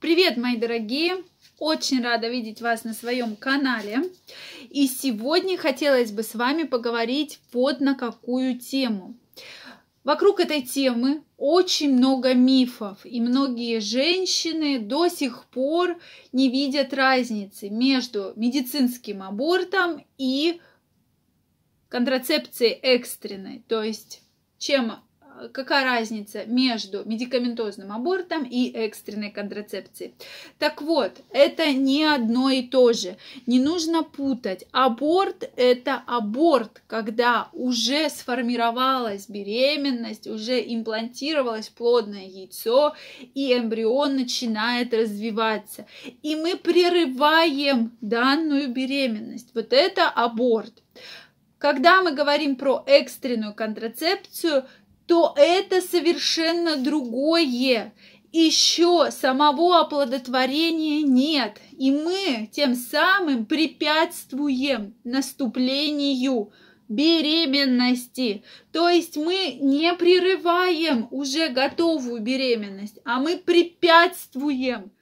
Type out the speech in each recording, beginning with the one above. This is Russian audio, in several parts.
Привет, мои дорогие! Очень рада видеть вас на своем канале. И сегодня хотелось бы с вами поговорить вот на какую тему. Вокруг этой темы очень много мифов, и многие женщины до сих пор не видят разницы между медицинским абортом и контрацепцией экстренной. То есть чем какая разница между медикаментозным абортом и экстренной контрацепцией. Так вот, это не одно и то же. Не нужно путать. Аборт – это аборт, когда уже сформировалась беременность, уже имплантировалось плодное яйцо, и эмбрион начинает развиваться. И мы прерываем данную беременность. Вот это аборт. Когда мы говорим про экстренную контрацепцию, то это совершенно другое. Еще самого оплодотворения нет, и мы тем самым препятствуем наступлению беременности. То есть мы не прерываем уже готовую беременность, а мы препятствуем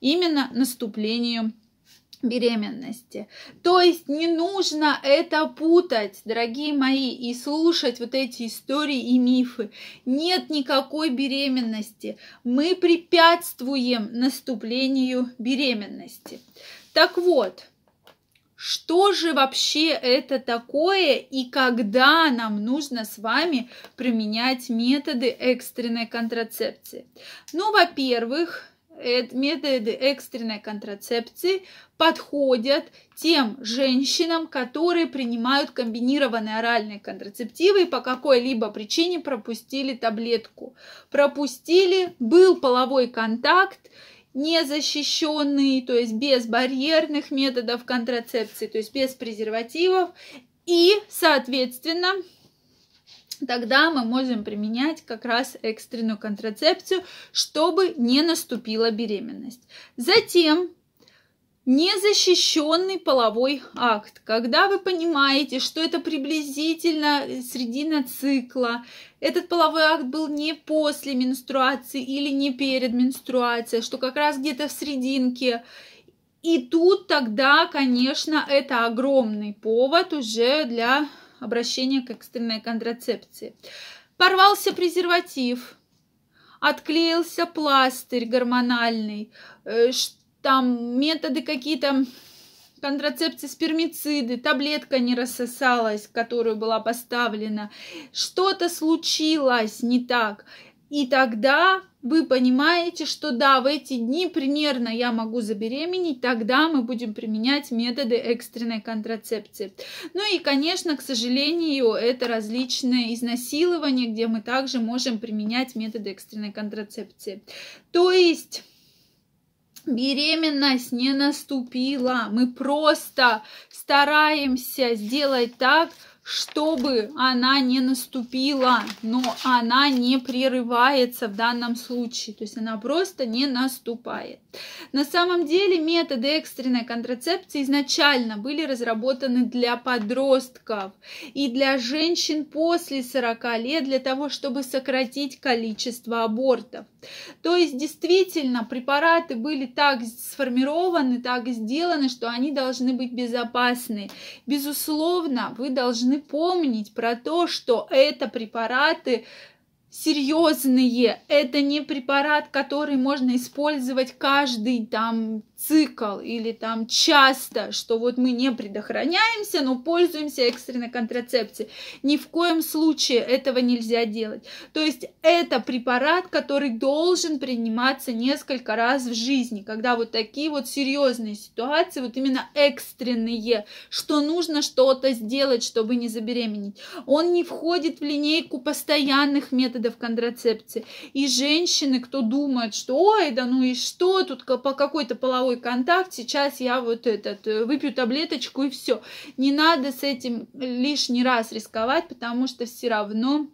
именно наступлению беременности. То есть не нужно это путать, дорогие мои, и слушать вот эти истории и мифы. Нет никакой беременности. Мы препятствуем наступлению беременности. Так вот, что же вообще это такое и когда нам нужно с вами применять методы экстренной контрацепции? Ну, во-первых, методы экстренной контрацепции подходят тем женщинам, которые принимают комбинированные оральные контрацептивы и по какой-либо причине пропустили таблетку. Пропустили, был половой контакт, незащищенный, то есть без барьерных методов контрацепции, то есть без презервативов, и, соответственно, тогда мы можем применять как раз экстренную контрацепцию, чтобы не наступила беременность. Затем незащищенный половой акт. Когда вы понимаете, что это приблизительно середина цикла, этот половой акт был не после менструации или не перед менструацией, а что как раз где-то в серединке, и тут тогда, конечно, это огромный повод уже для обращение к экстренной контрацепции. Порвался презерватив, отклеился пластырь гормональный, э, там методы какие-то контрацепции, спермициды, таблетка не рассосалась, которую была поставлена, что-то случилось не так. И тогда вы понимаете, что да, в эти дни примерно я могу забеременеть, тогда мы будем применять методы экстренной контрацепции. Ну и, конечно, к сожалению, это различные изнасилования, где мы также можем применять методы экстренной контрацепции. То есть... Беременность не наступила. Мы просто стараемся сделать так, чтобы она не наступила, но она не прерывается в данном случае, то есть она просто не наступает. На самом деле методы экстренной контрацепции изначально были разработаны для подростков и для женщин после 40 лет для того, чтобы сократить количество абортов. То есть действительно препараты были так сформированы, так сделаны, что они должны быть безопасны. Безусловно, вы должны должны помнить про то, что это препараты серьезные, это не препарат, который можно использовать каждый там цикл или там часто, что вот мы не предохраняемся, но пользуемся экстренной контрацепцией. Ни в коем случае этого нельзя делать. То есть это препарат, который должен приниматься несколько раз в жизни, когда вот такие вот серьезные ситуации, вот именно экстренные, что нужно что-то сделать, чтобы не забеременеть. Он не входит в линейку постоянных методов контрацепции. И женщины, кто думает, что ой, да ну и что, тут по какой-то половой мой контакт, сейчас я вот этот, э, выпью таблеточку и все. Не надо с этим лишний раз рисковать, потому что все равно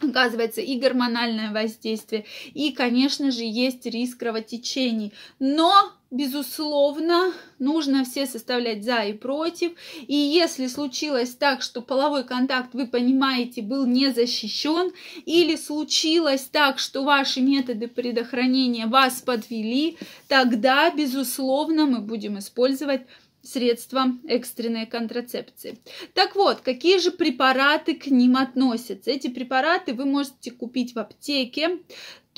оказывается и гормональное воздействие, и, конечно же, есть риск кровотечений. Но Безусловно, нужно все составлять за и против. И если случилось так, что половой контакт, вы понимаете, был не защищен, или случилось так, что ваши методы предохранения вас подвели, тогда, безусловно, мы будем использовать средства экстренной контрацепции. Так вот, какие же препараты к ним относятся? Эти препараты вы можете купить в аптеке.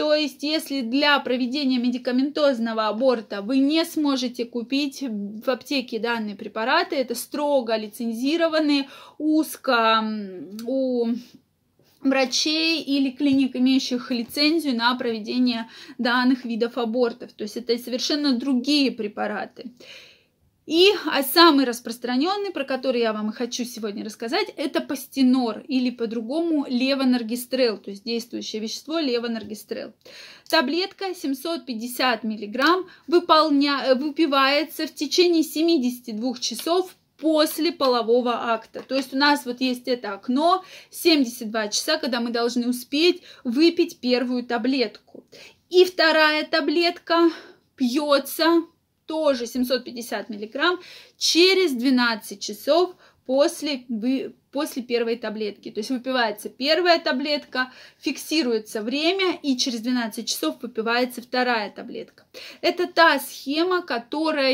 То есть, если для проведения медикаментозного аборта вы не сможете купить в аптеке данные препараты, это строго лицензированные, узко у врачей или клиник, имеющих лицензию на проведение данных видов абортов. То есть это совершенно другие препараты. И а, самый распространенный, про который я вам и хочу сегодня рассказать, это пастенор или по-другому левоноргистрел, то есть действующее вещество левоноргистрел. Таблетка 750 миллиграмм выполня... выпивается в течение 72 часов после полового акта. То есть у нас вот есть это окно 72 часа, когда мы должны успеть выпить первую таблетку. И вторая таблетка пьется тоже 750 миллиграмм через 12 часов после, после первой таблетки. То есть выпивается первая таблетка, фиксируется время, и через 12 часов выпивается вторая таблетка. Это та схема, которая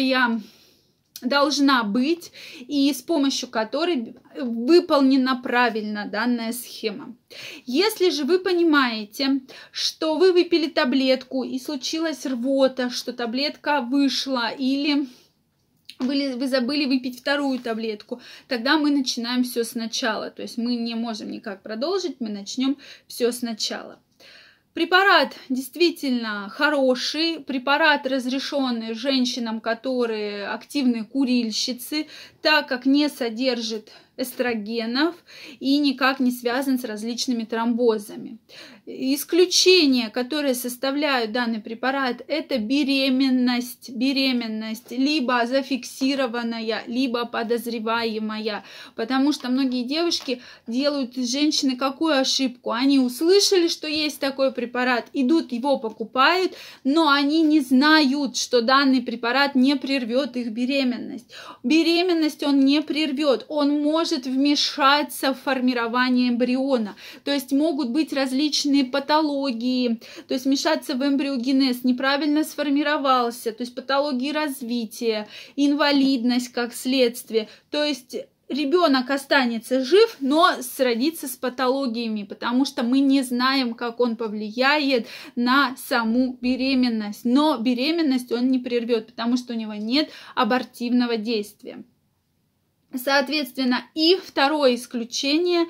должна быть и с помощью которой выполнена правильно данная схема. Если же вы понимаете, что вы выпили таблетку и случилась рвота, что таблетка вышла или вы, забыли выпить вторую таблетку, тогда мы начинаем все сначала. То есть мы не можем никак продолжить, мы начнем все сначала. Препарат действительно хороший, препарат разрешенный женщинам, которые активные курильщицы, так как не содержит эстрогенов и никак не связан с различными тромбозами. Исключение, которое составляют данный препарат, это беременность, беременность либо зафиксированная, либо подозреваемая, потому что многие девушки делают из женщины какую ошибку? Они услышали, что есть такой препарат, идут его покупают, но они не знают, что данный препарат не прервет их беременность. Беременность он не прервет, он может может вмешаться в формирование эмбриона. То есть могут быть различные патологии, то есть вмешаться в эмбриогенез, неправильно сформировался, то есть патологии развития, инвалидность как следствие. То есть ребенок останется жив, но сродится с патологиями, потому что мы не знаем, как он повлияет на саму беременность. Но беременность он не прервет, потому что у него нет абортивного действия. Соответственно, и второе исключение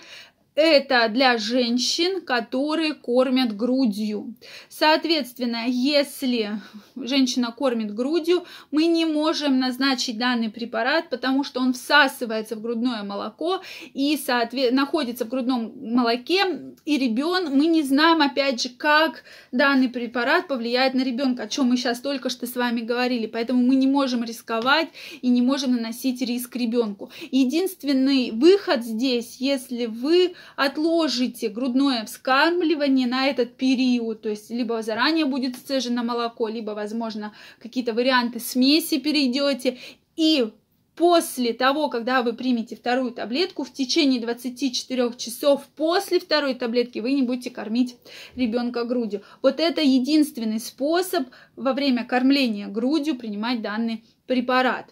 это для женщин, которые кормят грудью. Соответственно, если женщина кормит грудью, мы не можем назначить данный препарат, потому что он всасывается в грудное молоко и соответ... находится в грудном молоке, и ребенок, мы не знаем, опять же, как данный препарат повлияет на ребенка, о чем мы сейчас только что с вами говорили, поэтому мы не можем рисковать и не можем наносить риск ребенку. Единственный выход здесь, если вы отложите грудное вскармливание на этот период, то есть либо заранее будет сцежено молоко, либо, возможно, какие-то варианты смеси перейдете, и после того, когда вы примете вторую таблетку, в течение 24 часов после второй таблетки вы не будете кормить ребенка грудью. Вот это единственный способ во время кормления грудью принимать данный препарат.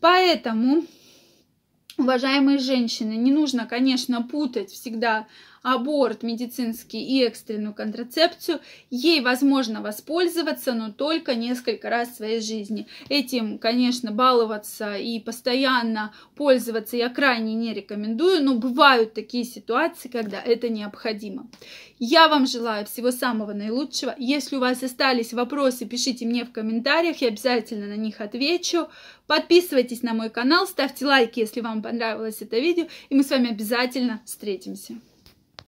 Поэтому Уважаемые женщины, не нужно, конечно, путать всегда аборт медицинский и экстренную контрацепцию. Ей возможно воспользоваться, но только несколько раз в своей жизни. Этим, конечно, баловаться и постоянно пользоваться я крайне не рекомендую, но бывают такие ситуации, когда это необходимо. Я вам желаю всего самого наилучшего. Если у вас остались вопросы, пишите мне в комментариях, я обязательно на них отвечу. Подписывайтесь на мой канал, ставьте лайки, если вам понравилось понравилось это видео, и мы с вами обязательно встретимся.